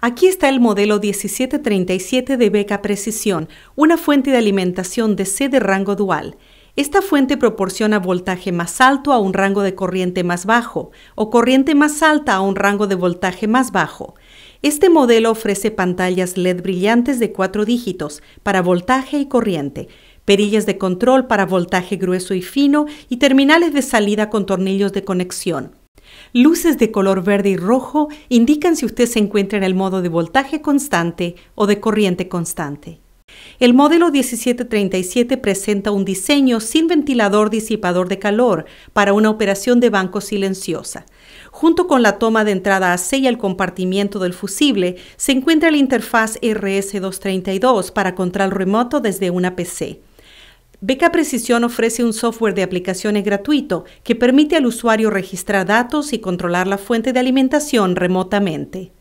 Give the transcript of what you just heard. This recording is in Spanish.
Aquí está el modelo 1737 de Beca Precisión, una fuente de alimentación DC de rango dual. Esta fuente proporciona voltaje más alto a un rango de corriente más bajo o corriente más alta a un rango de voltaje más bajo. Este modelo ofrece pantallas LED brillantes de cuatro dígitos para voltaje y corriente, perillas de control para voltaje grueso y fino y terminales de salida con tornillos de conexión. Luces de color verde y rojo indican si usted se encuentra en el modo de voltaje constante o de corriente constante. El modelo 1737 presenta un diseño sin ventilador disipador de calor para una operación de banco silenciosa. Junto con la toma de entrada AC y el compartimiento del fusible, se encuentra la interfaz RS232 para control remoto desde una PC. Beca Precisión ofrece un software de aplicaciones gratuito que permite al usuario registrar datos y controlar la fuente de alimentación remotamente.